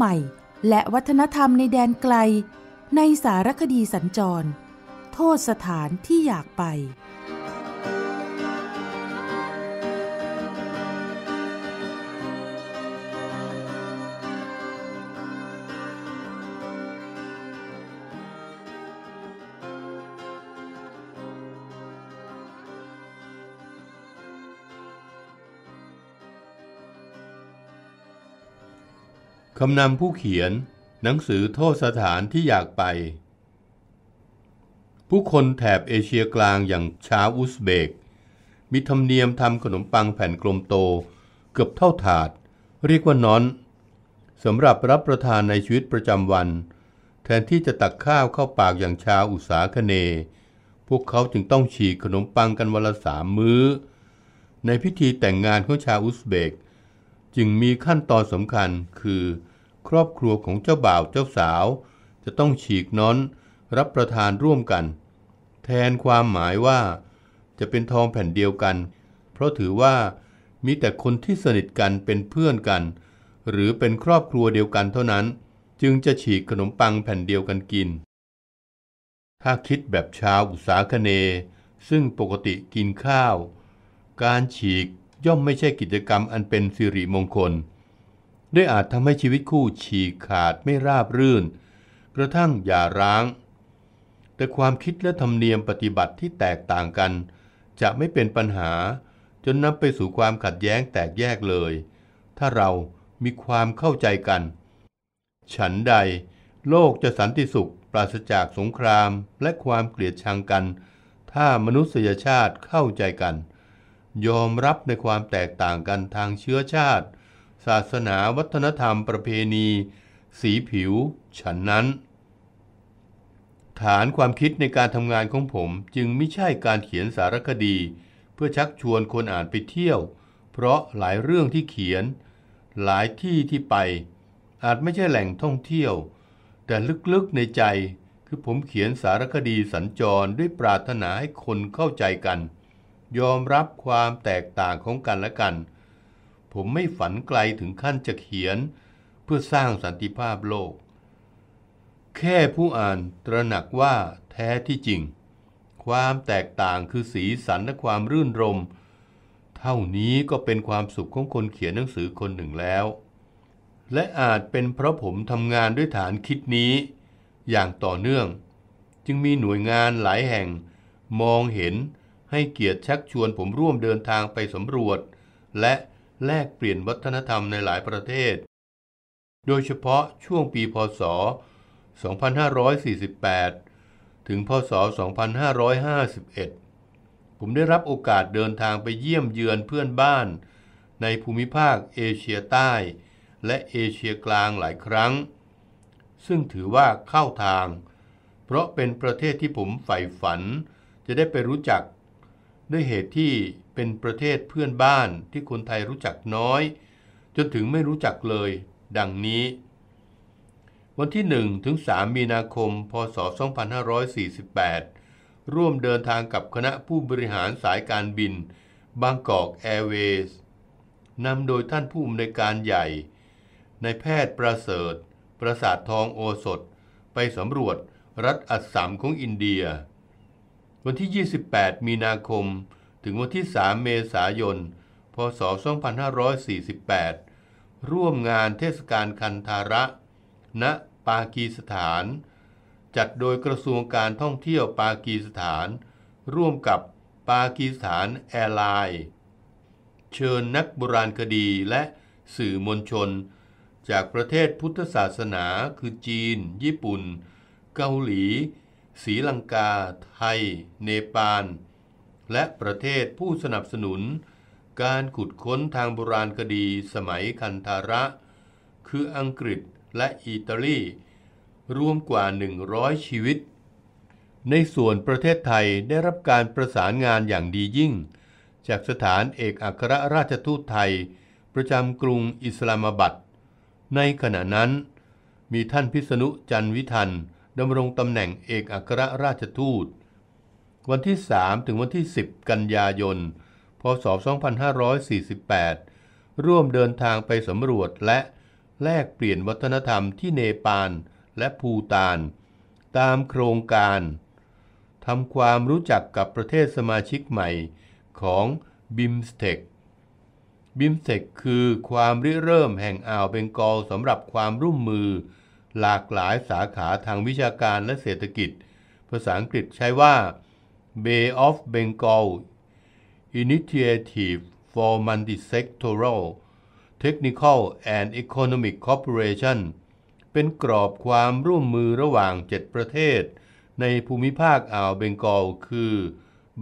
ใหม่และวัฒนธรรมในแดนไกล ในสารคดีสัญจร โทษสถานที่อยากไปคำนำผู้เขียนหนังสือโทษสถานที่อยากไป ผู้คนแถบเอเชียกลางอย่างชาวอุซเบกมีธรรมเนียมทำขนมปังแผ่นกลมโตเกือบเท่าถาด เรียกว่านอนสำหรับรับประทานในชีวิตประจำวัน แทนที่จะตักข้าวเข้าปากอย่างชาวอุสาคเน พวกเขาจึงต้องฉีกขนมปังกันวันละสามมือ้อ ในพิธีแต่งงานของชาวอุซเบก จึงมีขั้นตอนสำคัญคือครอบครัวของเจ้าบ่าวเจ้าสาวจะต้องฉีกน้อนรับประทานร่วมกัน แทนความหมายว่าจะเป็นทองแผ่นเดียวกัน เพราะถือว่ามีแต่คนที่สนิทกันเป็นเพื่อนกัน หรือเป็นครอบครัวเดียวกันเท่านั้น จึงจะฉีกขนมปังแผ่นเดียวกันกิน ถ้าคิดแบบชาวอุสาคเนซึ่งปกติกินข้าว การฉีกย่อมไม่ใช่กิจกรรมอันเป็นสิริมงคลได้อาจทำให้ชีวิตคู่ฉีกขาดไม่ราบรื่น กระทั่งหย่าร้าง แต่ความคิดและธรรมเนียมปฏิบัติที่แตกต่างกัน จะไม่เป็นปัญหา จนนำไปสู่ความขัดแย้งแตกแยกเลย ถ้าเรามีความเข้าใจกัน ฉันใดโลกจะสันติสุขปราศจากสงครามและความเกลียดชังกัน ถ้ามนุษยชาติเข้าใจกัน ยอมรับในความแตกต่างกันทางเชื้อชาติศาสนาวัฒนธรรมประเพณี สีผิว ฉันนั้น ฐานความคิดในการทำงานของผมจึงไม่ใช่การเขียนสารคดี เพื่อชักชวนคนอ่านไปเที่ยว เพราะหลายเรื่องที่เขียน หลายที่ที่ไปอาจไม่ใช่แหล่งท่องเที่ยว แต่ลึกๆในใจคือผมเขียนสารคดีสัญจรด้วยปรารถนาให้คนเข้าใจกัน ยอมรับความแตกต่างของกันและกันผมไม่ฝันไกลถึงขั้นจะเขียนเพื่อสร้างสันติภาพโลก แค่ผู้อ่านตระหนักว่าแท้ที่จริง ความแตกต่างคือสีสันและความรื่นรม เท่านี้ก็เป็นความสุขของคนเขียนหนังสือคนหนึ่งแล้ว และอาจเป็นเพราะผมทำงานด้วยฐานคิดนี้อย่างต่อเนื่อง จึงมีหน่วยงานหลายแห่งมองเห็นให้เกียรติชักชวนผมร่วมเดินทางไปสำรวจและแลกเปลี่ยนวัฒนธรรมในหลายประเทศ โดยเฉพาะช่วงปีพศ 2548 ถึงพศ 2551 ผมได้รับโอกาสเดินทางไปเยี่ยมเยือนเพื่อนบ้านในภูมิภาคเอเชียใต้และเอเชียกลางหลายครั้ง ซึ่งถือว่าเข้าทาง เพราะเป็นประเทศที่ผมใฝ่ฝันจะได้ไปรู้จักด้วยเหตุที่เป็นประเทศเพื่อนบ้านที่คนไทยรู้จักน้อย จนถึงไม่รู้จักเลยดังนี้ วันที่1ถึง3มีนาคม พศ 2548 ร่วมเดินทางกับคณะผู้บริหารสายการบินบางกอกแอร์เวย์สนำโดยท่านผู้อำนวยการใหญ่ในแพทย์ประเสริฐประสาททองโอสถ ไปสำรวจรัฐอัสสัมของอินเดียวันที่ 28 มีนาคม ถึงวันที่ 3 เมษายน พศ 2548 ร่วมงานเทศกาลคันธาระ ณ ปากีสถาน จัดโดยกระทรวงการท่องเที่ยวปากีสถาน ร่วมกับปากีสถาน แอร์ไลน์ เชิญนักโบราณคดีและสื่อมวลชน จากประเทศพุทธศาสนา คือจีน ญี่ปุ่น เกาหลีศรีลังกาไทย เนปาลและประเทศผู้สนับสนุน การขุดค้นทางโบราณคดีสมัยคันธาระ คืออังกฤษและอิตาลีรวมกว่า 100 ชีวิต ในส่วนประเทศไทยได้รับการประสานงานอย่างดียิ่ง จากสถานเอกอัครราชทูตไทย ประจำกรุงอิสลามบัดในขณะนั้นมีท่านพิษณุจันวิทันดำรงตำแหน่งเอกอัครราชทูต วันที่ 3 ถึงวันที่ 10 กันยายน พศ 2548 ร่วมเดินทางไปสำรวจและแลกเปลี่ยนวัฒนธรรมที่เนปาลและภูตานตามโครงการทำความรู้จักกับประเทศสมาชิกใหม่ของบิมสเทคบิมสเทคคือความริเริ่มแห่งอ่าวเบงกอลสำหรับความร่วมมือหลากหลายสาขาทางวิชาการและเศรษฐกิจ ภาษาอังกฤษใช้ว่า Bay of Bengal Initiative for Multisectoral Technical and Economic Cooperation เป็นกรอบความร่วมมือระหว่าง 7 ประเทศในภูมิภาคอ่าวเบงกอล คือ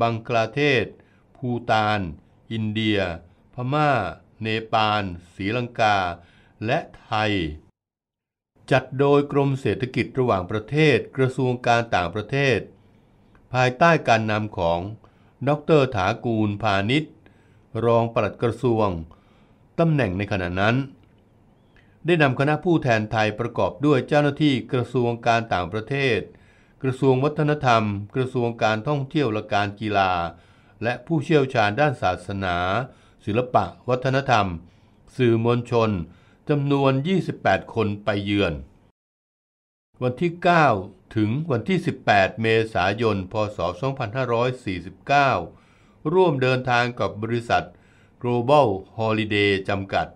บังกลาเทศ ภูตาน อินเดีย พม่า เนปาลศรีลังกา และไทยจัดโดยกรมเศรษฐกิจระหว่างประเทศ กระทรวงการต่างประเทศ ภายใต้การนำของดรถากูลพาณิชย์รองปลัดกระทรวงตำแหน่งในขณะนั้น ได้นำคณะผู้แทนไทยประกอบด้วยเจ้าหน้าที่กระทรวงการต่างประเทศ กระทรวงวัฒนธรรม กระทรวงการท่องเที่ยวและการกีฬา และผู้เชี่ยวชาญด้านศาสนา ศิลปะ วัฒนธรรม สื่อมวลชนจำนวน 28 คนไปเยือน วันที่ 9 ถึงวันที่ 18 เมษายน พศ 2549 ร่วมเดินทางกับบริษัท Global Holiday จำกัด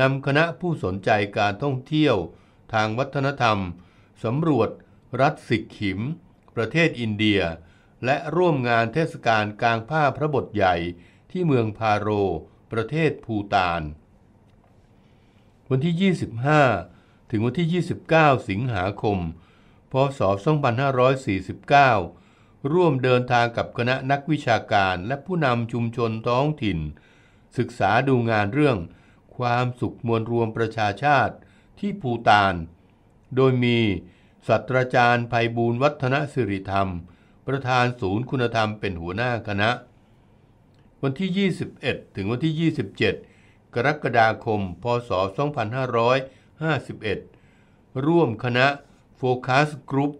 นำคณะผู้สนใจการท่องเที่ยวทางวัฒนธรรมสำรวจรัฐสิกขิมประเทศอินเดีย และร่วมงานเทศกาลกลางผ้าพระบทใหญ่ที่เมืองพาโร ประเทศภูตานวันที่ 25 ถึงวันที่ 29 สิงหาคม พศ 2549 ร่วมเดินทางกับคณะนักวิชาการและผู้นำชุมชนท้องถิ่น ศึกษาดูงานเรื่อง ความสุขมวลรวมประชาชาติที่ภูตาน โดยมีศาสตราจารย์ภัยบูลวัฒนสิริธรรม ประธานศูนย์คุณธรรมเป็นหัวหน้าคณะ วันที่ 21 ถึงวันที่ 27กรกฎาคม พศ 2551 ร่วมคณะโฟคัสกรุ๊ป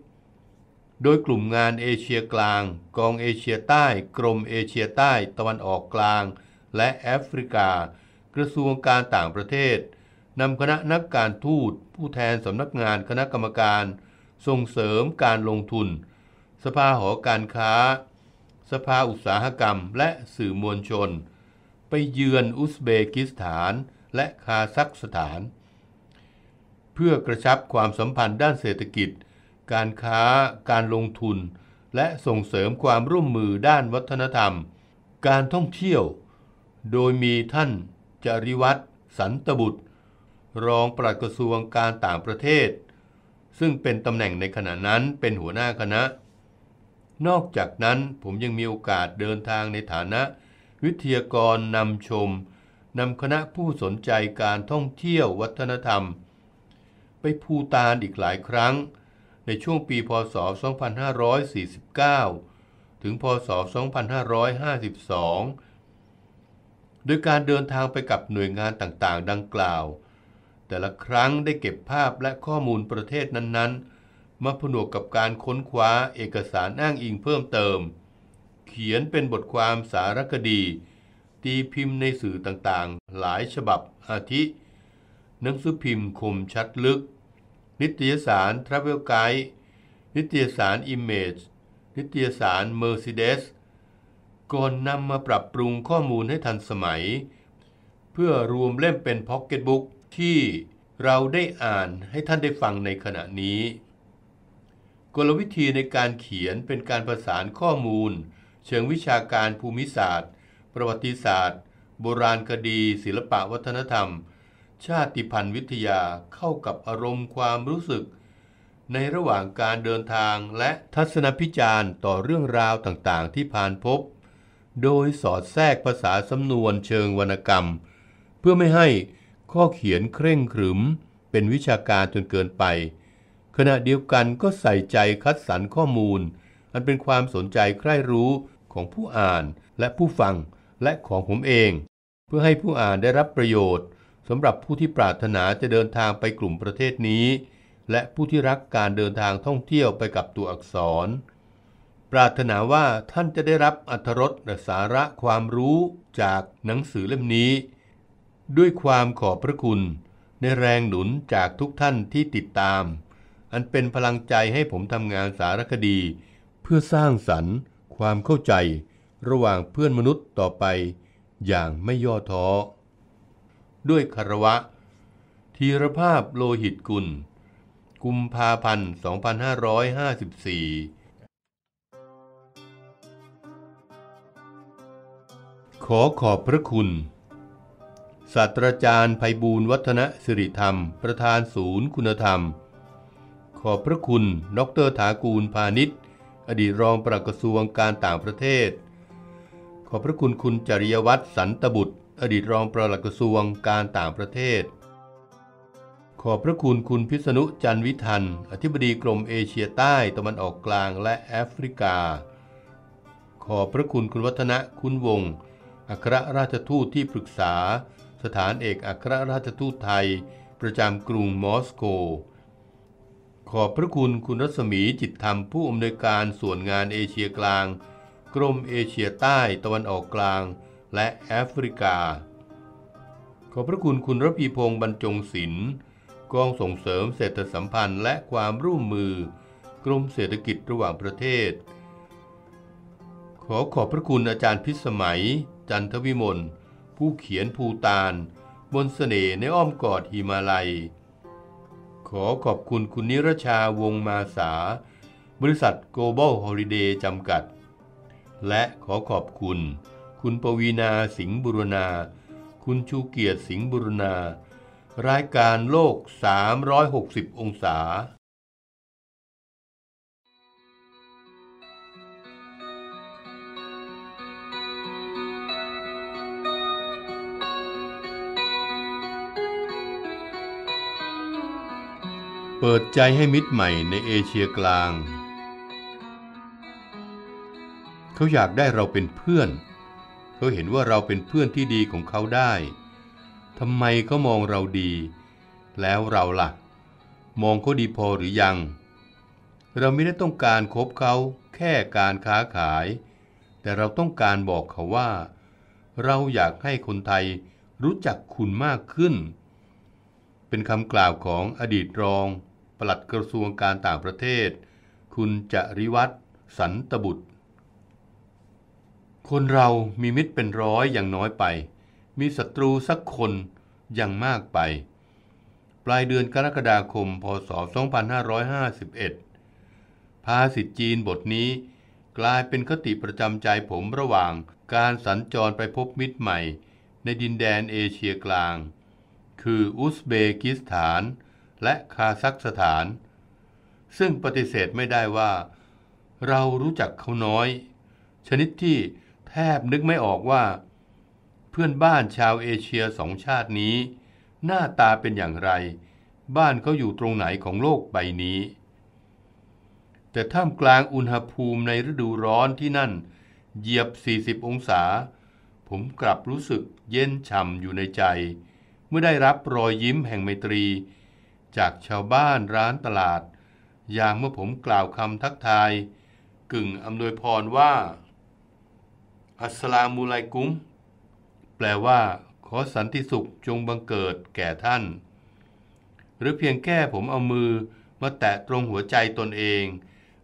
โดยกลุ่มงานเอเชียกลาง กองเอเชียใต้ กรมเอเชียใต้ตะวันออกกลาง และแอฟริกา กระทรวงการต่างประเทศ นำคณะนักการทูต ผู้แทนสำนักงานคณะกรรมการ ส่งเสริมการลงทุน สภาหอการค้า สภาอุตสาหกรรม และสื่อมวลชนไปเยือนอุซเบกิสถานและคาซัคสถาน เพื่อกระชับความสัมพันธ์ด้านเศรษฐกิจ การค้าการลงทุน และส่งเสริมความร่วมมือด้านวัฒนธรรม การท่องเที่ยว โดยมีท่าน จริวัตรสันตบุตร รองปลัดกระทรวงการต่างประเทศ ซึ่งเป็นตำแหน่งในขณะนั้นเป็นหัวหน้าคณะ นอกจากนั้นผมยังมีโอกาสเดินทางในฐานะวิทยากรนำชมนำคณะผู้สนใจการท่องเที่ยววัฒนธรรม ไปภูตานอีกหลายครั้งในช่วงปี พศ 2549 ถึงพศ 2552 โดยการเดินทางไปกับหน่วยงานต่างๆ ดังกล่าว แต่ละครั้งได้เก็บภาพและข้อมูลประเทศนั้นๆ มาผนวกกับการค้นคว้าเอกสารอ้างอิงเพิ่มเติมเขียนเป็นบทความสารคดี ตีพิมพ์ในสื่อต่างๆ หลายฉบับอาทิหนังสือพิมพ์คมชัดลึก นิตยสาร Travel Guide นิตยสาร Image นิตยสาร Mercedes ก่อนนำมาปรับปรุงข้อมูลให้ทันสมัย เพื่อรวมเล่มเป็นพ็อกเก็ตบุ๊กที่เราได้อ่านให้ท่านได้ฟังในขณะนี้ กลวิธีในการเขียนเป็นการประสานข้อมูลเชิงวิชาการภูมิศาสตร์ ประวัติศาสตร์ โบราณคดี ศิลปะวัฒนธรรม ชาติพันธุ์วิทยาเข้ากับอารมณ์ความรู้สึก ในระหว่างการเดินทางและทัศนพิจารณ์ต่อเรื่องราวต่างๆที่ผ่านพบ โดยสอดแทรกภาษาสำนวนเชิงวรรณกรรม เพื่อไม่ให้ข้อเขียนเคร่งขรึม เป็นวิชาการจนเกินไป ขณะเดียวกันก็ใส่ใจคัดสรรข้อมูล อันเป็นความสนใจใคร่รู้ของผู้อ่านและผู้ฟังและของผมเอง เพื่อให้ผู้อ่านได้รับประโยชน์สำหรับผู้ที่ปรารถนาจะเดินทางไปกลุ่มประเทศนี้ และผู้ที่รักการเดินทางท่องเที่ยวไปกับตัวอักษร ปรารถนาว่าท่านจะได้รับอัธรสสาระความรู้จากหนังสือเล่มนี้ ด้วยความขอบพระคุณ ในแรงหนุนจากทุกท่านที่ติดตาม อันเป็นพลังใจให้ผมทำงานสารคดี เพื่อสร้างสรรค์ความเข้าใจระหว่างเพื่อนมนุษย์ต่อไปอย่างไม่ย่อท้อด้วยคารวะ ทีรภาพโลหิตกุล กุมภาพันธ์2554 ขอขอบพระคุณศาสตราจารย์ภัยบูลวัฒนสิริธรรมประธานศูนย์คุณธรรม ขอบพระคุณดรถากูลพาณิชย์อดีตรองปลัดกระทรวงการต่างประเทศ ขอพระคุณคุณจริยวัตรสันตบุตร อดีตรองปลัดกระทรวงการต่างประเทศ ขอพระคุณคุณพิษณุจันวิทันอธิบดีกรมเอเชียใต้ตะวันออกกลางและแอฟริกา ขอพระคุณคุณวัฒนะคุณวงศ์อัครราชทูตที่ปรึกษา สถานเอกอัครราชทูตไทย ประจำกรุงมอสโกขอบพระคุณคุณรัศมีจิตธรรมผู้อำนวยการส่วนงานเอเชียกลาง กรมเอเชียใต้ตะวันออกกลาง และแอฟริกา ขอบพระคุณคุณรพีพงษ์บรรจงศิลป์ กองส่งเสริมเศรษฐสัมพันธ์และความร่วมมือ กรมเศรษฐกิจระหว่างประเทศ ขอขอบพระคุณอาจารย์พิสมัย จันทวิมลผู้เขียนภูตานบนสเสน่ห์ในอ้อมกอดหิมาลัยขอขอบคุณคุณนิรชาวงมาสาบริษัท Global Holiday จำกัด และขอขอบคุณคุณปวีนาสิงห์บุรณา คุณชูเกียรติสิงห์บุรณา รายการโลก 360 องศาเปิดใจให้มิตรใหม่ในเอเชียกลาง เขาอยากได้เราเป็นเพื่อน เขาเห็นว่าเราเป็นเพื่อนที่ดีของเขาได้ทำไมเขามองเราดี แล้วเราละ่ะ มองเขาดีพอหรือยัง เราไม่ได้ต้องการคบเขาแค่การค้าขาย แต่เราต้องการบอกเขาว่า เราอยากให้คนไทยรู้จักคุณมากขึ้นเป็นคำกล่าวของอดีตรอง ปลัดกระทรวงการต่างประเทศ คุณจริวัตรสันตบุตร คนเรามีมิตรเป็นร้อยอย่างน้อยไป มีศัตรูสักคนอย่างมากไป ปลายเดือนกรกฎาคมพศ2551 ภาษิตจีนบทนี้ กลายเป็นคติประจำใจผมระหว่างการสัญจรไปพบมิตรใหม่ในดินแดนเอเชียกลางคืออุซเบกิสถานและคาซัคสถาน ซึ่งปฏิเสธไม่ได้ว่า เรารู้จักเขาน้อย ชนิดที่แทบนึกไม่ออกว่า เพื่อนบ้านชาวเอเชียสองชาตินี้ หน้าตาเป็นอย่างไร บ้านเขาอยู่ตรงไหนของโลกใบนี้ แต่ท่ามกลางอุณหภูมิในฤดูร้อนที่นั่น เหยียบ 40 องศา ผมกลับรู้สึกเย็นช่ำอยู่ในใจเมื่อได้รับรอยยิ้มแห่งไมตรี จากชาวบ้านร้านตลาดอย่างเมื่อผมกล่าวคำทักทาย กึ่งอำนวยพรว่า อัสลามูลัยกุ้มแปลว่า ขอสันติสุขจงบังเกิดแก่ท่าน หรือเพียงแค่ผมเอามือ มาแตะตรงหัวใจตนเอง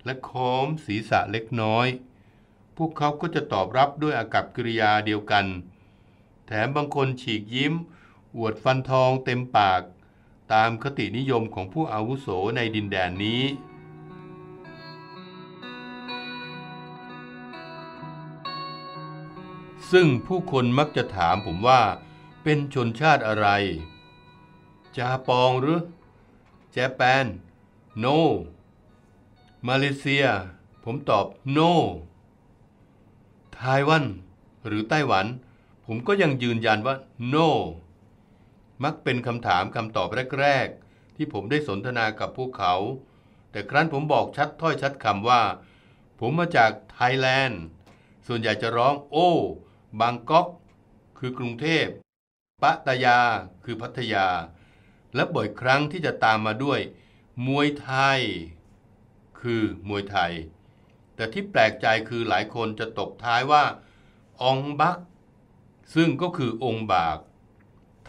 และค้อมศีรษะเล็กน้อย พวกเขาก็จะตอบรับด้วยอากับกิริยาเดียวกัน แถมบางคนฉีกยิ้มอวดฟันทองเต็มปาก ตามคตินิยมของผู้อาวุโสในดินแดนนี้ ซึ่งผู้คนมักจะถามผมว่า เป็นชนชาติอะไรจาปองหรือ แจแปนโนมาเลเซีย ผมตอบโนไต้หวัน หรือไต้หวัน ผมก็ยังยืนยันว่า no มักเป็นคำถามคำตอบแรกๆ ที่ผมได้สนทนากับพวกเขา แต่ครั้นผมบอกชัดถ้อยชัดคำว่า ผมมาจากไทยแลนด์ ส่วนใหญ่จะร้องโอ้ บางกอกคือกรุงเทพ ปะตยาคือพัทยา และบ่อยครั้งที่จะตามมาด้วย มวยไทย คือมวยไทย แต่ที่แปลกใจคือหลายคนจะตกท้ายว่าองบัก ซึ่งก็คือองค์บาก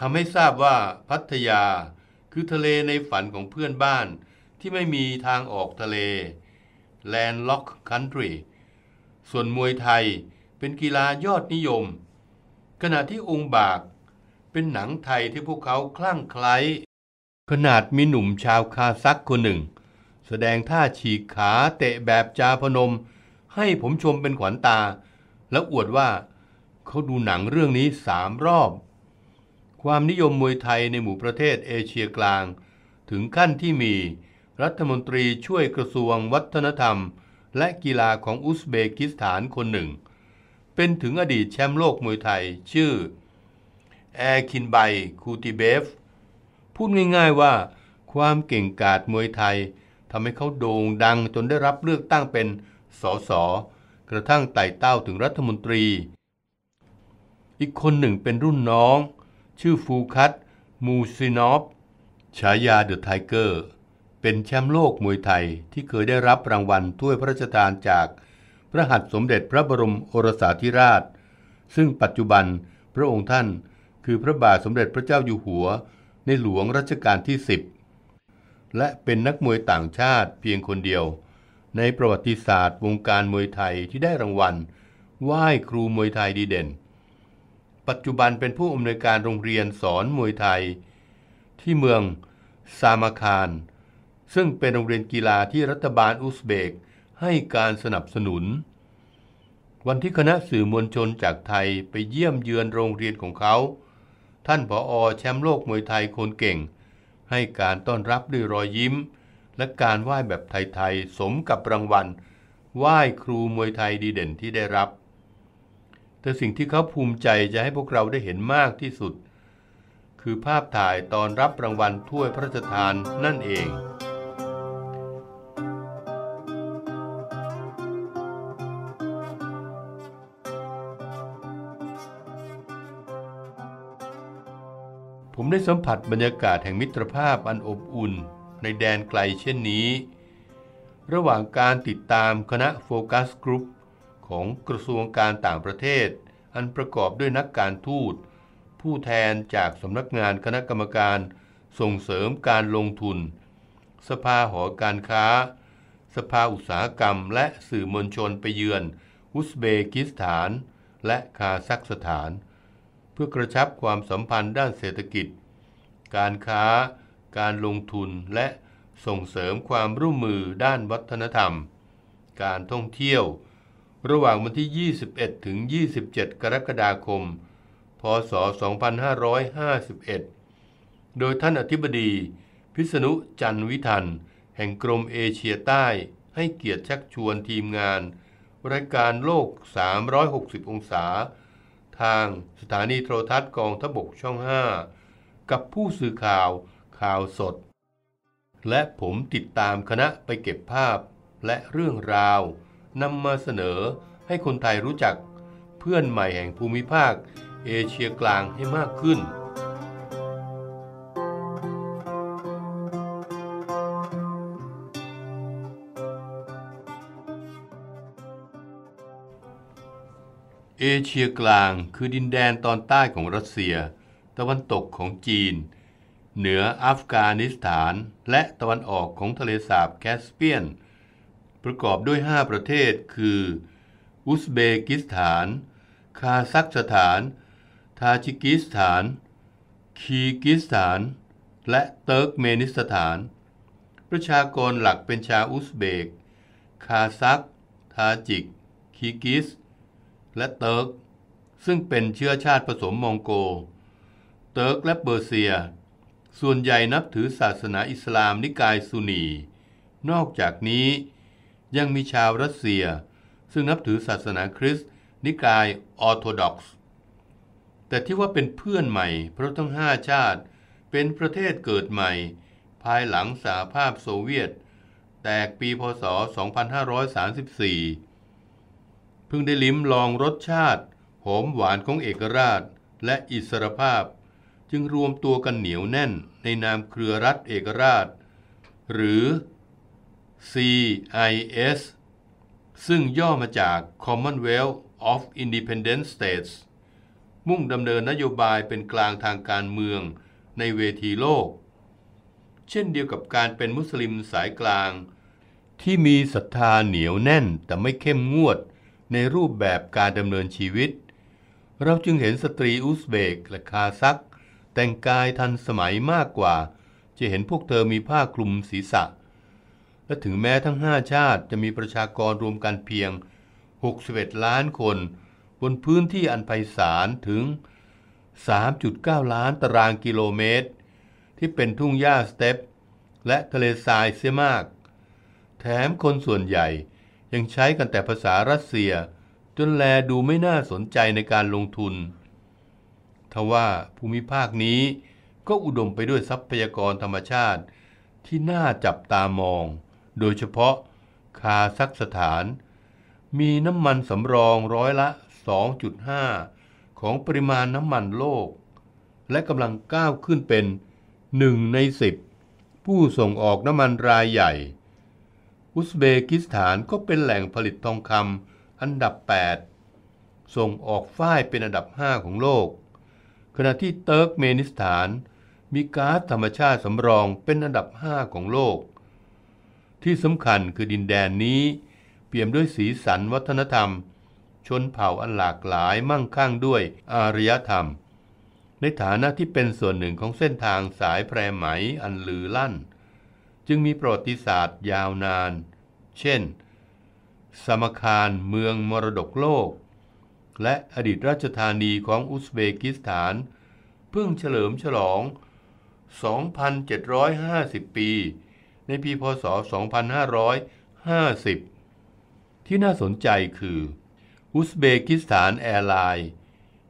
ทำให้ทราบว่าพัทยาคือทะเลในฝันของเพื่อนบ้านที่ไม่มีทางออกทะเล Landlock Country ส่วนมวยไทยเป็นกีฬายอดนิยม ขณะที่องค์บากเป็นหนังไทยที่พวกเขาคลั่งไคล้ขนาดมีหนุ่มชาวคาซักคนหนึ่ง แสดงท่าฉีกขาเตะแบบจาพนมให้ผมชมเป็นขวัญตา และอวดว่าเขาดูหนังเรื่องนี้สามรอบความนิยมมวยไทยในหมู่ประเทศเอเชียกลาง ถึงขั้นที่มีรัฐมนตรีช่วยกระทรวงวัฒนธรรม และกีฬาของอุซเบกิสถานคนหนึ่ง เป็นถึงอดีตแชมป์โลกมวยไทยชื่อ แอคินไบ คูติเบฟ พูดง่ายๆว่าความเก่งกาจมวยไทยทำให้เขาโด่งดังจนได้รับเลือกตั้งเป็นสสกระทั่งไต่เต้าถึงรัฐมนตรี อีกคนหนึ่งเป็นรุ่นน้องชื่อฟูคัตมูซินอฟฉายาเดอะไทเกอร์ เป็นแชมป์โลกมวยไทยที่เคยได้รับรางวัลถ้วยพระราชทานจากพระหัตถ์สมเด็จพระบรมโอรสาธิราช ซึ่งปัจจุบันพระองค์ท่านคือพระบาทสมเด็จพระเจ้าอยู่หัวในหลวงรัชกาลที่ 10 และเป็นนักมวยต่างชาติเพียงคนเดียว ในประวัติศาสตร์วงการมวยไทยที่ได้รางวัล ไหว้ครูมวยไทยดีเด่นปัจจุบันเป็นผู้อำนวยการโรงเรียนสอนมวยไทย ที่เมืองซามาคารซึ่งเป็นโรงเรียนกีฬาที่รัฐบาลอุซเบกให้การสนับสนุน วันที่คณะสื่อมวลชนจากไทยไปเยี่ยมเยือนโรงเรียนของเขา ท่านผออแชมป์โลกมวยไทยคนเก่ง ให้การต้อนรับด้วยรอยยิ้ม และการไหว้แบบไทย ๆ สมกับรางวัล ไหว้ครูมวยไทยดีเด่นที่ได้รับแต่สิ่งที่เขาภูมิใจจะให้พวกเราได้เห็นมากที่สุด คือภาพถ่ายตอนรับรางวัลถ้วยพระราชทานนั่นเอง ผมได้สัมผัสบรรยากาศแห่งมิตรภาพอันอบอุ่น ในแดนไกลเช่นนี้ ระหว่างการติดตามคณะโฟกัสกรุ๊ปของกระทรวงการต่างประเทศ อันประกอบด้วยนักการทูตผู้แทนจากสำนักงานคณะกรรมการ ส่งเสริมการลงทุน สภาหอการค้า สภาอุตสาหกรรมและสื่อมวลชนไปเยือนอุซเบกิสถาน และคาซัคสถาน เพื่อกระชับความสัมพันธ์ด้านเศรษฐกิจ การค้า การลงทุนและส่งเสริมความร่วมมือด้านวัฒนธรรม การท่องเที่ยวระหว่างวันที่ 21 ถึง 27 กรกฎาคม พศ 2551 โดยท่านอธิบดี พิษณุจันวิทัน แห่งกรมเอเชียใต้ให้เกียรติชักชวนทีมงาน รายการโลก 360 องศา ทางสถานีโทรทัศน์กองทบกช่อง 5 กับผู้สื่อข่าวข่าวสด และผมติดตามคณะไปเก็บภาพและเรื่องราวนำมาเสนอให้คนไทยรู้จักเพื่อนใหม่แห่งภูมิภาคเอเชียกลางให้มากขึ้น เอเชียกลางคือดินแดนตอนใต้ของรัสเซีย ตะวันตกของจีน เหนืออัฟกานิสถานและตะวันออกของทะเลสาบแคสเปียนประกอบด้วย 5 ประเทศคือ อุซเบกิสถาน คาซัคสถาน ทาจิกิสถานคีกิสถาน และเติร์กเมนิสถาน ประชากรหลักเป็นชาวอุซเบก คาซัคทาจิกคีกิสและเติร์กซึ่งเป็นเชื้อชาติผสมมองโก เติร์กและเปอร์เซีย ส่วนใหญ่นับถือศาสนาอิสลามนิกายซุนีนอกจากนี้ยังมีชาวรัสเซีย ซึ่งนับถือศาสนาคริสต์ นิกายออร์โธดอกซ์ แต่ที่ว่าเป็นเพื่อนใหม่เพราะทั้งห้าชาติ เป็นประเทศเกิดใหม่ ภายหลังสหภาพโซเวียต แตกปีพศ 2534เพิ่งได้ลิ้มลองรสชาติหอมหวานของเอกราชและอิสรภาพ จึงรวมตัวกันเหนียวแน่นในนามเครือรัฐเอกราช หรือ CIS ซึ่งย่อมาจาก Commonwealth of Independent States มุ่งดำเนินนโยบายเป็นกลางทางการเมืองในเวทีโลก เช่นเดียวกับการเป็นมุสลิมสายกลาง ที่มีศรัทธาเหนียวแน่นแต่ไม่เข้มงวดในรูปแบบการดำเนินชีวิต เราจึงเห็นสตรีอุซเบกและคาซัก แต่งกายทันสมัยมากกว่า จะเห็นพวกเธอมีผ้าคลุมศีรษะเและถึงแม้ทั้ง 5 ชาติจะมีประชากรรวมกันเพียง 61 ล้านคน บนพื้นที่อันไพศาลถึง 3.9 ล้านตารางกิโลเมตร ที่เป็นทุ่งหญ้าสเตป และทะเลทรายเสียมาก แถมคนส่วนใหญ่ยังใช้กันแต่ภาษารัสเซียจนแลดูไม่น่าสนใจในการลงทุน ทว่าภูมิภาคนี้ก็อุดมไปด้วยทรัพยากรธรรมชาติที่น่าจับตามองโดยเฉพาะคาซัคสถานมีน้ำมันสำรองร้อยละ 2.5 ของปริมาณน้ำมันโลก และกำลังก้าวขึ้นเป็น 1 ใน 10 ผู้ส่งออกน้ำมันรายใหญ่ อุซเบกิสถานก็เป็นแหล่งผลิตทองคำอันดับ 8 ส่งออกฝ้ายเป็นอันดับ 5 ของโลก ขณะที่เติร์กเมนิสถานมีก๊าซธรรมชาติสำรองเป็นอันดับ 5 ของโลกที่สำคัญคือดินแดนนี้เปี่ยมด้วยสีสันวัฒนธรรม ชนเผ่าอันหลากหลายมั่งคั่งด้วยอารยธรรม ในฐานะที่เป็นส่วนหนึ่งของเส้นทางสายแพรไหมอันลือลั่น จึงมีประวัติศาสตร์ยาวนาน เช่น สมคารเมืองมรดกโลก และอดีตราชธานีของอุซเบกิสถาน เพิ่งเฉลิมฉลอง 2,750 ปีในปีพศ 2550 ที่น่าสนใจคืออุซเบกิสถานแอร์ไลน์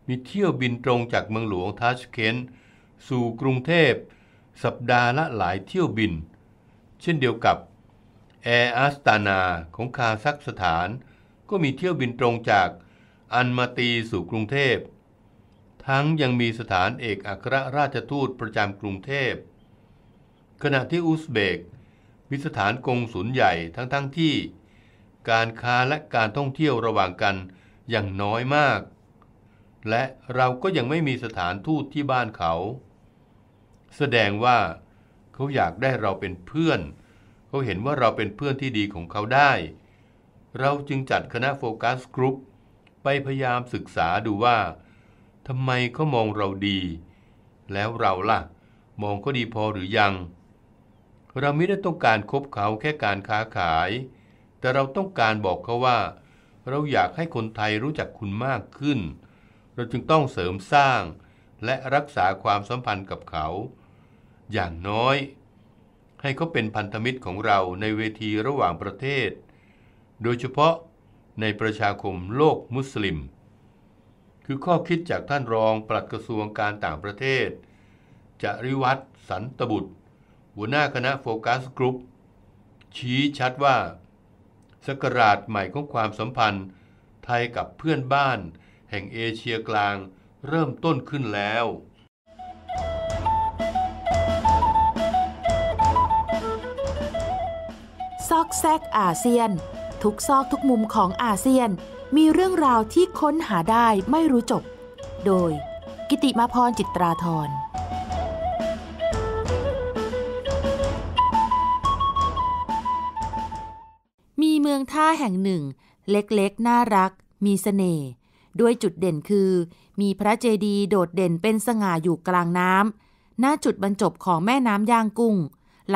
มีเที่ยวบินตรงจากเมืองหลวงทัชเคนสู่กรุงเทพสัปดาห์ละหลายเที่ยวบิน เช่นเดียวกับแอร์อัสตานาของคาซัคสถานก็มีเที่ยวบินตรงจากอันมาตีสู่กรุงเทพทั้งยังมีสถานเอกอัครราชทูตประจำกรุงเทพขณะที่อุซเบกมีสถานกงศูนย์ใหญ่ทั้งๆทที่ การค้าและการท่องเที่ยวระหว่างกันอย่างน้อยมาก และเราก็ยังไม่มีสถานทูตที่บ้านเขา แสดงว่าเขาอยากได้เราเป็นเพื่อน เขาเห็นว่าเราเป็นเพื่อนที่ดีของเขาได้ เราจึงจัดคณะโฟกัสกรุ๊ปไปพยายามศึกษาดูว่าทำไมเขามองเราดี แล้วเราล่ะ มองเขาดีพอหรือยังเราไม่ได้ต้องการคบเขาแค่การค้าขาย แต่เราต้องการบอกเขาว่าเราอยากให้คนไทยรู้จักคุณมากขึ้น เราจึงต้องเสริมสร้างและรักษาความสัมพันธ์กับเขา อย่างน้อยให้เขาเป็นพันธมิตรของเราในเวทีระหว่างประเทศ โดยเฉพาะในประชาคมโลกมุสลิม คือข้อคิดจากท่านรองปลัดกระทรวงการต่างประเทศจริวัตรสันตบุตรหัวหน้าคณะโฟกัสกรุ๊ปชี้ชัดว่าสกราชใหม่ของความสัมพันธ์ ไทยกับเพื่อนบ้านแห่งเอเชียกลางเริ่มต้นขึ้นแล้ว ซอกแซกอาเซียน ทุกซอกทุกมุมของอาเซียนมีเรื่องราวที่ค้นหาได้ไม่รู้จบ โดยกิติมาพรจิตราธรมืองท่าแห่งหนึ่งเล็กๆน่ารักมีสเสน่ห์ด้วยจุดเด่นคือ มีพระเจดีย์โดดเด่นเป็นสง่าอยู่กลางน้ำหน้าจุดบรรจบของแม่น้ำย่างกุ้ง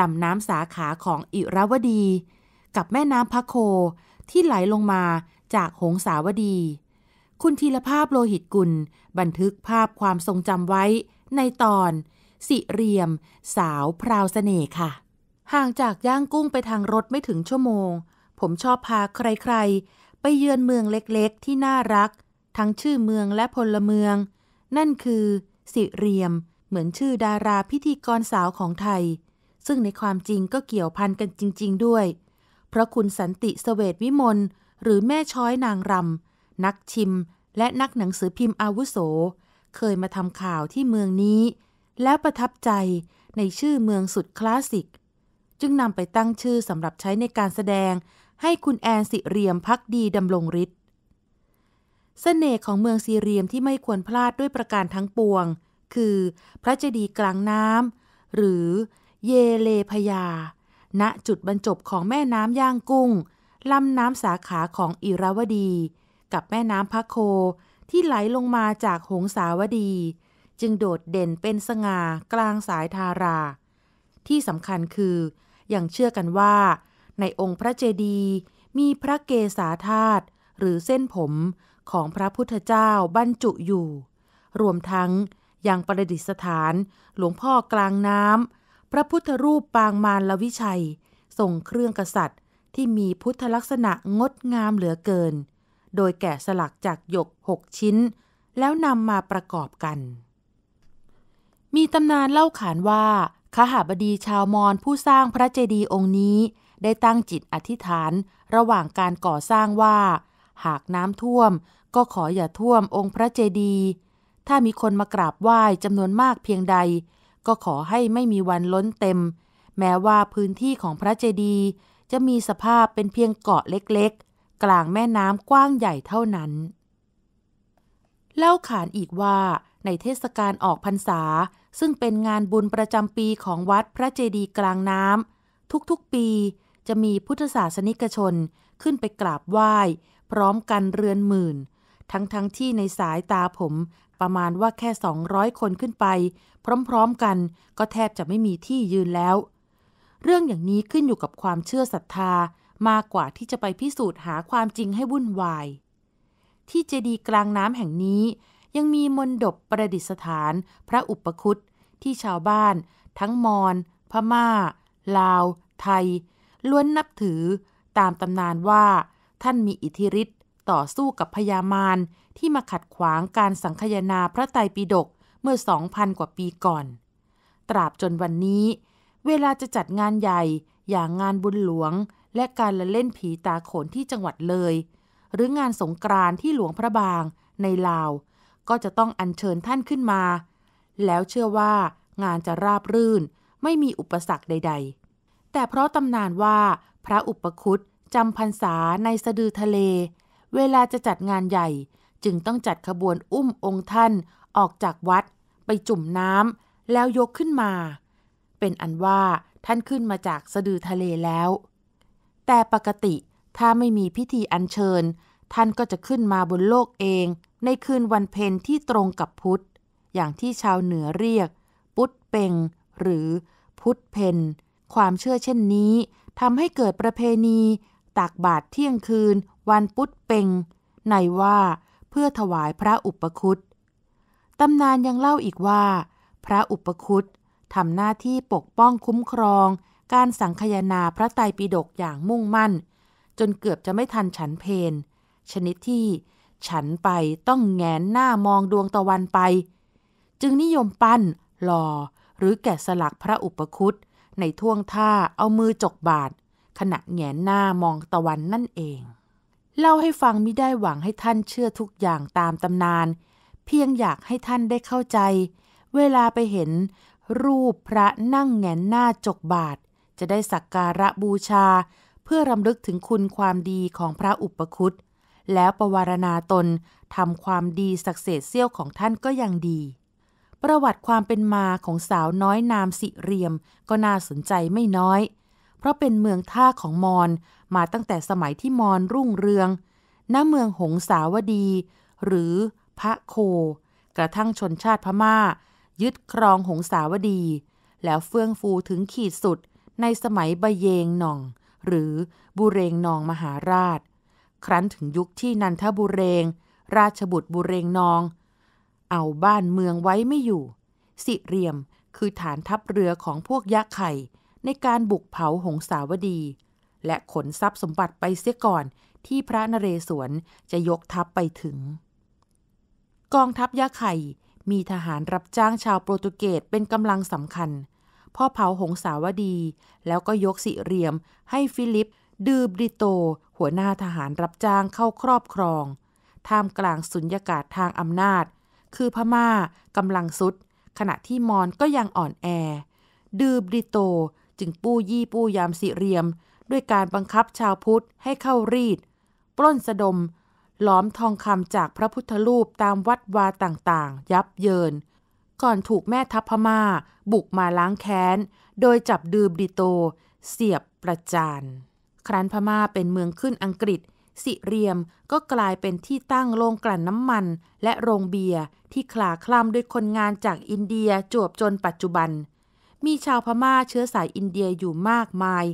ลำน้ำสาขาของอิราวดี กับแม่น้ำพะโค ที่ไหลลงมาจากหงสาวดี คุณธีรภาพโลหิตกุลบันทึกภาพความทรงจำไว้ในตอน สิเรียมสาวพราวสเสน่ห์ค่ะ ห่างจากย่างกุ้งไปทางรถไม่ถึงชั่วโมงผมชอบพาใคร ๆ ไปเยือนเมืองเล็กๆ ที่น่ารัก ทั้งชื่อเมืองและพลเมือง นั่นคือสิเรียม เหมือนชื่อดาราพิธีกรสาวของไทย ซึ่งในความจริงก็เกี่ยวพันกันจริง ๆ ด้วย เพราะคุณสันติสเสวตวิมลหรือแม่ช้อยนางรำ นักชิม และนักหนังสือพิมพ์อาวุโส เคยมาทำข่าวที่เมืองนี้ แล้วประทับใจในชื่อเมืองสุดคลาสสิก จึงนำไปตั้งชื่อสำหรับใช้ในการแสดงให้คุณแอนสิเรียมพักดี ดำรงฤทธิ์เสน่ห์ของเมืองซีเรียมที่ไม่ควรพลาดด้วยประการทั้งปวง คือพระเจดีย์กลางน้ำหรือ เยเลพยา ณจุดบรรจบของแม่น้ำย่างกุ้งลำน้ำสาขาของอิราวดี กับแม่น้ำพะโคที่ไหลลงมาจากหงสาวดี จึงโดดเด่นเป็นสง่ากลางสายทารา ที่สำคัญคืออย่างเชื่อกันว่าในองค์พระเจดีย์มีพระเกศาธาตุหรือเส้นผมของพระพุทธเจ้าบรรจุอยู่ รวมทั้ง ยังประดิษฐานหลวงพ่อกลางน้ำพระพุทธรูปปางมารลวิชัยทรงเครื่องกษัตริย์ที่มีพุทธลักษณะงดงามเหลือเกิน โดยแกะสลักจาก หยกหกชิ้น แล้วนำมาประกอบกัน มีตำนานเล่าขานว่าขหาบดีชาวมอญผู้สร้างพระเจดีย์องค์นี้ได้ตั้งจิตอธิษฐานระหว่างการก่อสร้างว่า หากน้ำท่วม ก็ขออย่าท่วมองค์พระเจดีย์ถ้ามีคนมากราบไหว้จำนวนมากเพียงใด ก็ขอให้ไม่มีวันล้นเต็ม แม้ว่าพื้นที่ของพระเจดีย์จะมีสภาพเป็นเพียงเกาะเล็กๆ กลางแม่น้ำกว้างใหญ่เท่านั้น เล่าขานอีกว่า ในเทศกาลออกพรรษา ซึ่งเป็นงานบุญประจำปีของวัดพระเจดีย์กลางน้ำทุกๆปีจะมีพุทธศาสนิกชนขึ้นไปกราบไหว้ พร้อมกันเรือนหมื่น ทั้งทั้งที่ในสายตาผม ประมาณว่าแค่ 200 คนขึ้นไป พร้อมๆกัน ก็แทบจะไม่มีที่ยืนแล้ว เรื่องอย่างนี้ขึ้นอยู่กับความเชื่อศรัทธามากกว่าที่จะไปพิสูจน์หาความจริงให้วุ่นวาย ที่เจดีย์กลางน้ำแห่งนี้ ยังมีมนดบประดิษฐาน พระอุปคุตที่ชาวบ้าน ทั้งมอญพมา่า ลาว ไทยล้วนนับถือตามตำนานว่า ท่านมีอิทธิฤทธิ์ต่อสู้กับพญามาร ที่มาขัดขวางการสังคยนาพระไตรปิฎกเมื่อ 2,000 กว่าปีก่อน ตราบจนวันนี้ เวลาจะจัดงานใหญ่อย่างงานบุญหลวงและการละเล่นผีตาโขนที่จังหวัดเลย หรืองานสงกรานที่หลวงพระบางในลาว ก็จะต้องอัญเชิญท่านขึ้นมา แล้วเชื่อว่างานจะราบรื่นไม่มีอุปสรรคใด ๆแต่เพราะตำนานว่าพระอุปคุตจำพรรษาในสะดือทะเล เวลาจะจัดงานใหญ่จึงต้องจัดขบวนอุ้มองค์ท่านออกจากวัด ไปจุ่มน้ำแล้วยกขึ้นมา เป็นอันว่าท่านขึ้นมาจากสะดือทะเลแล้ว แต่ปกติถ้าไม่มีพิธีอัญเชิญ ท่านก็จะขึ้นมาบนโลกเอง ในคืนวันเพ็ญที่ตรงกับพุธอย่างที่ชาวเหนือเรียก พุธเปงหรือพุธเพนความเชื่อเช่นนี้ทำให้เกิดประเพณีตักบาตรเที่ยงคืนวันปุตเปงในว่าเพื่อถวายพระอุปคุต ตำนานยังเล่าอีกว่า พระอุปคุตทำหน้าที่ปกป้องคุ้มครอง การสังคยนาพระไตรปิฎกอย่างมุ่งมั่น จนเกือบจะไม่ทันฉันเพนชนิดที่ ฉันไปต้องแงนหน้ามองดวงตะวันไป จึงนิยมปั้น หล่อหรือแกะสลักพระอุปคุตในท่วงท่าเอามือจกบาดขณะแงนหน้ามองตะวันนั่นเอง เล่าให้ฟังมิได้หวังให้ท่านเชื่อทุกอย่างตามตำนาน เพียงอยากให้ท่านได้เข้าใจ เวลาไปเห็นรูปพระนั่งแงนหน้าจกบาท จะได้สักการะบูชา เพื่อรำลึกถึงคุณความดีของพระอุปคุตแล้วประวารณาตนทำความดีสักเศษเสี้ยวของท่านก็ยังดีประวัติความเป็นมาของสาวน้อยนามสิเรียม ก็น่าสนใจไม่น้อย เพราะเป็นเมืองท่าของมอนมาตั้งแต่สมัยที่มอนรุ่งเรือง ณ เมืองหงสาวดี หรือพระโค กระทั่งชนชาติพมา่า ยึดครองหงสาวดี แล้วเฟื่องฟูถึงขีดสุดในสมัยบเยงหน่อง หรือบุเรงนองมหาราช ครั้นถึงยุคที่นันทบุเรง ราชบุตรบุเรงนองเอาบ้านเมืองไว้ไม่อยู่ สิเรียมคือฐานทัพเรือของพวกยักษ์ไข่ ในการบุกเผาหงสาวดี และขนทรัพย์สมบัติไปเสียก่อนที่พระนเรศวรจะยกทัพไปถึง กองทัพยักษ์ไข่มีทหารรับจ้างชาวโปรตุเกสเป็นกำลังสำคัญ พ่อเผาหงสาวดี แล้วก็ยกสิเรียม ให้ฟิลิป ดืบริโต หัวหน้าทหารรับจ้างเข้าครอบครองท่ามกลางสุญญากาศทางอำนาจคือพม่ากำลังสุด ขณะที่มอนก็ยังอ่อนแอ ดือบริโตจึงปู้ยี่ปู้ยามสิเรียม ด้วยการบังคับชาวพุทธให้เข้ารีด ปล้นสะดม หลอมทองคำจากพระพุทธรูปตามวัดวาต่างๆ ยับเยิน ก่อนถูกแม่ทัพพม่าบุกมาล้างแค้น โดยจับดือบริโต เสียบประจาน ครั้นพม่าเป็นเมืองขึ้นอังกฤษสิเรียมก็กลายเป็นที่ตั้งโรงกลั่นน้ำมัน และโรงเบียร์ที่คลาคล่ำด้วยคนงานจากอินเดีย จวบจนปัจจุบัน มีชาวพม่าเชื้อสายอินเดียอยู่มากมาย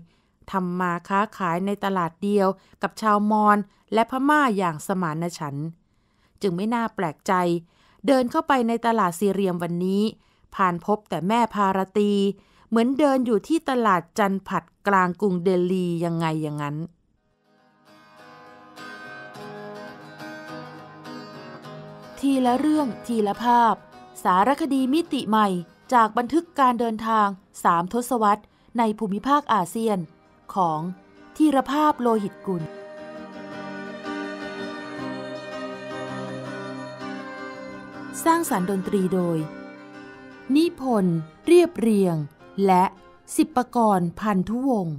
ทำมาค้าขายในตลาดเดียวกับชาวมอญและพม่าอย่างสมานฉันท์จึงไม่น่าแปลกใจ เดินเข้าไปในตลาดซีเรียมวันนี้ ผ่านพบแต่แม่พารตีเหมือนเดินอยู่ที่ตลาดจันผัดกลางกรุงเดลียังไงอย่างนั้นทีละเรื่องทีละภาพ สารคดีมิติใหม่จากบันทึกการเดินทางสามทศวรรษ ในภูมิภาคอาเซียน ของทีรภาพโลหิตกุลสร้างสารรค์ดนตรีโดย นิพนธ์เรียบเรียงและสิบประกรณ์พันธุวงศ์